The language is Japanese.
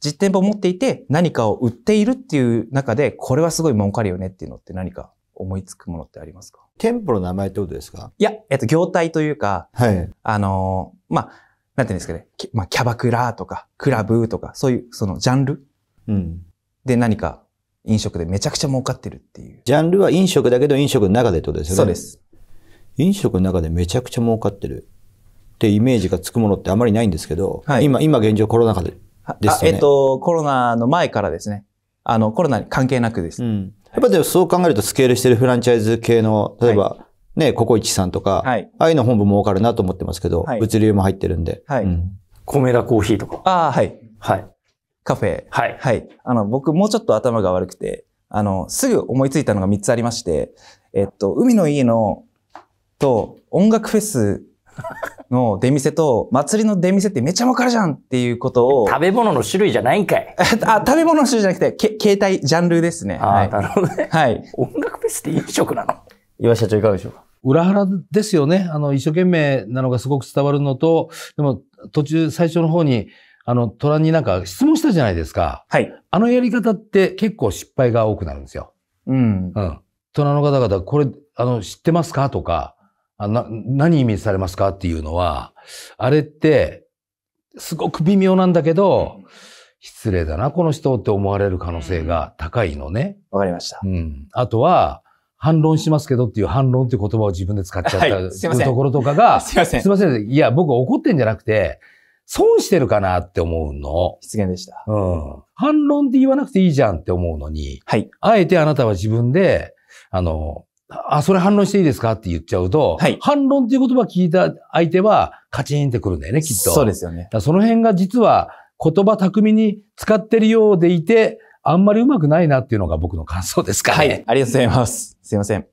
実店舗を持っていて何かを売っているっていう中で、これはすごい儲かるよねっていうのって何か思いつくものってありますか店舗の名前ってことですかいや、えっと、業態というか、はい。あのまあ、なんていうんですかね、まあ、キャバクラとか、クラブとか、そういう、そのジャンルうん。で何か飲食でめちゃくちゃ儲かってるっていう。ジャンルは飲食だけど飲食の中でってことですよね。そうです。飲食の中でめちゃくちゃ儲かってるってイメージがつくものってあまりないんですけど、はい、今、今現状コロナ禍でですね。えっと、コロナの前からですね。あの、コロナに関係なくですうん、やっぱでもそう考えるとスケールしてるフランチャイズ系の、例えば、はい、ね、ココイチさんとか、はい、ああいうの本部も多かるなと思ってますけど、はい、物流も入ってるんで。はい。コメ米コーヒーとか。ああ、はい。はい。カフェ。はい。はい。あの、僕もうちょっと頭が悪くて、あの、すぐ思いついたのが3つありまして、えっと、海の家の、と、音楽フェス の出店と、祭りの出店ってめちゃわかるじゃんっていうことを。食べ物の種類じゃないんかい。あ、食べ物の種類じゃなくて、け携帯、ジャンルですね。ああ、はい、なるほどね。はい。音楽フェスって飲食なの岩社長いかがでしょうか裏腹ですよね。あの、一生懸命なのがすごく伝わるのと、でも途中最初の方に、あの、虎になんか質問したじゃないですか。はい。あのやり方って結構失敗が多くなるんですよ。うん。うん。虎の方々、これ、あの、知ってますかとか、あな何意味されますかっていうのは、あれって、すごく微妙なんだけど、失礼だな、この人って思われる可能性が高いのね。わかりました。うん。あとは、反論しますけどっていう反論っていう言葉を自分で使っちゃった、はい、すいませんところとかが、すいません。すいません。いや、僕怒ってんじゃなくて、損してるかなって思うの。失言でした。うん。反論って言わなくていいじゃんって思うのに、はい。あえてあなたは自分で、あの、あ、それ反論していいですかって言っちゃうと、はい、反論っていう言葉聞いた相手はカチンってくるんだよね、きっと。そうですよね。その辺が実は言葉巧みに使ってるようでいて、あんまりうまくないなっていうのが僕の感想ですか、ね、はい。ありがとうございます。すいません。